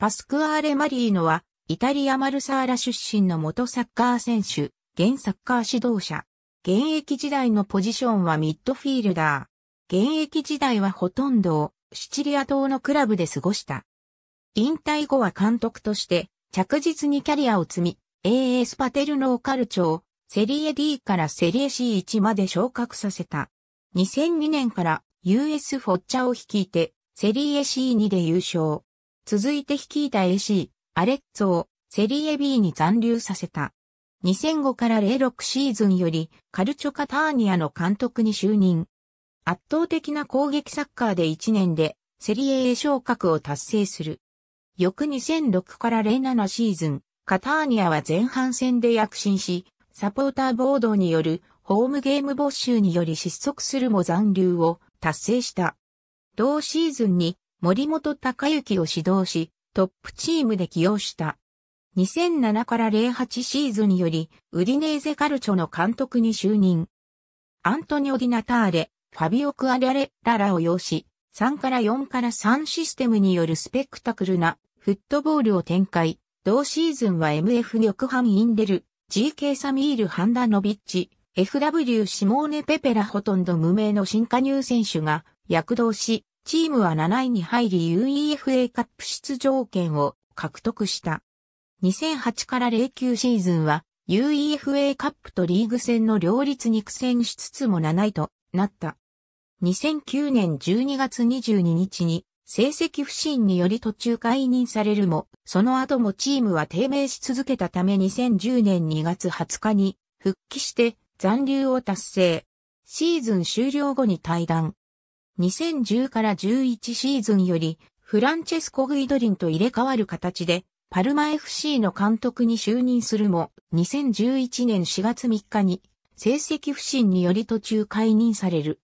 パスクアーレ・マリーノは、イタリア・マルサーラ出身の元サッカー選手、現サッカー指導者。現役時代のポジションはミッドフィールダー。現役時代はほとんどをシチリア島のクラブで過ごした。引退後は監督として着実にキャリアを積み、a s パテルノーカルチョをセリエ D からセリエ C1 まで昇格させた。2002年から US フォッチャを率いてセリエ C2 で優勝。続いて率いた AC、アレッツォをセリエ B に残留させた。2005から06シーズンよりカルチョカターニアの監督に就任。圧倒的な攻撃サッカーで1年でセリエ A 昇格を達成する。翌2006から07シーズン、カターニアは前半戦で躍進し、サポーター暴動によるホームゲーム没収により失速するも残留を達成した。同シーズンに森本隆之を指導し、トップチームで起用した。2007から08シーズンより、ウディネーゼカルチョの監督に就任。アントニオ・ディナターレ、ファビオ・クアアレララを要し、3から4から3システムによるスペクタクルなフットボールを展開。同シーズンは MF 玉ハン・インデル、GK サミール・ハンダノビッチ、FW シモーネ・ペペラほとんど無名の新加入選手が躍動し、チームは7位に入り UEFA カップ出場権を獲得した。2008から09シーズンは UEFA カップとリーグ戦の両立に苦戦しつつも7位となった。2009年12月22日に成績不振により途中解任されるも、その後もチームは低迷し続けたため2010年2月20日に復帰して残留を達成。シーズン終了後に退団。2010から11シーズンより、フランチェスコ・グイドリンと入れ替わる形で、パルマ FC の監督に就任するも、2011年4月3日に、成績不振により途中解任される。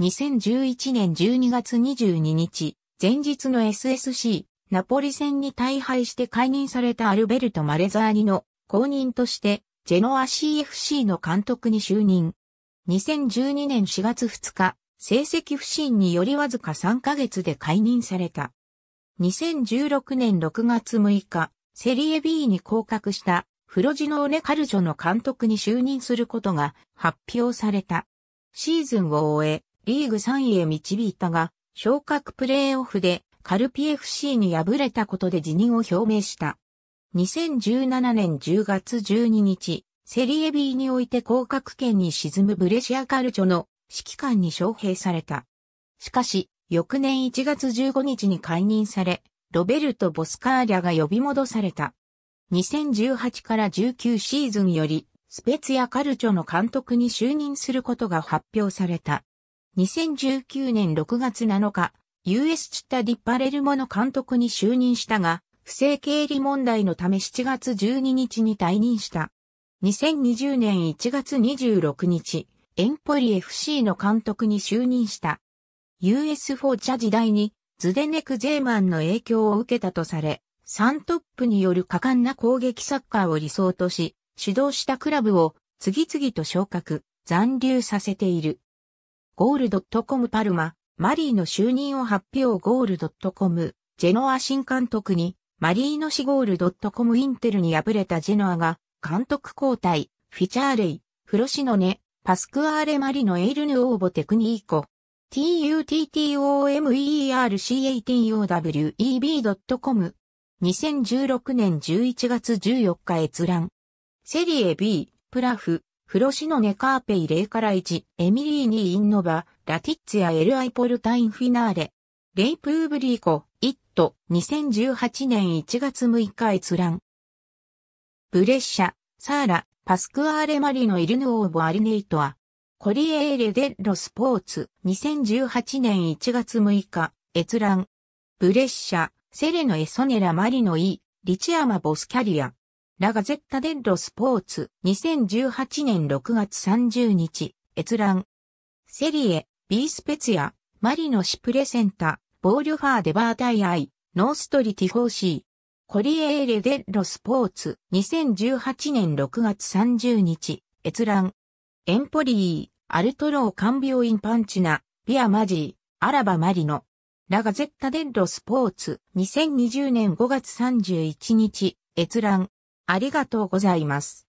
2011年12月22日、前日の SSC、ナポリ戦に大敗して解任されたアルベルト・マレザーニの後任として、ジェノア CFC の監督に就任。2012年4月2日、成績不振によりわずか3ヶ月で解任された。2016年6月6日、セリエ B に降格したフロジノーネ・カルジョの監督に就任することが発表された。シーズンを終え、リーグ3位へ導いたが、昇格プレーオフでカルピ FC に敗れたことで辞任を表明した。2017年10月12日、セリエ B において降格圏に沈むブレシアカルジョの指揮官に招聘された。しかし、翌年1月15日に解任され、ロベルト・ボスカーリャが呼び戻された。2018から19シーズンより、スペツヤ・カルチョの監督に就任することが発表された。2019年6月7日、US チッタ・ディ・パレルモの監督に就任したが、不正経理問題のため7月12日に退任した。2020年1月26日、エンポリ FC の監督に就任した。US フォーチャ時代にズデネク・ゼーマンの影響を受けたとされ、3トップによる果敢な攻撃サッカーを理想とし、主導したクラブを次々と昇格、残留させている。ゴールドットコムパルマ、マリーの就任を発表ゴールドットコム、ジェノア新監督に、マリーノシゴールドットコムインテルに敗れたジェノアが、監督交代、フィチャーレイ、フロシノネ、パスクアーレマリのエイルヌオーボテクニーコ。t u t t o m e r c a t o w e b c o m 2016年11月14日閲覧。セリエ B、プラフ、フロシノネカーペイカから1、エミリーニ・インノバ、ラティッツィア・エル・アイポルタイン・フィナーレ。レイプーブリーコ、イット、2018年1月6日閲覧。ブレッシャ、サーラ、パスクアーレ・マリのイルヌオーボ・アリネイトア。コリエーレ・デッロ・スポーツ、2018年1月6日、閲覧。ブレッシャ、セレノ・エソネラ・マリノイ、リチアマ・ボスキャリア。ラガゼッタ・デッロ・スポーツ、2018年6月30日、閲覧。セリエ、ビースペツヤ、マリノ・シプレセンタ、ボーリョファー・デバータイアイ、ノーストリ・ティフォーシー。コリエーレ・デ・ッロ・スポーツ、2018年6月30日、閲覧。エンポリー、アルトロー・カンビオイン・パンチナ、ビア・マジー、アラバ・マリノ。ラ・ガゼッタ・デ・ッロ・スポーツ、2020年5月31日、閲覧。ありがとうございます。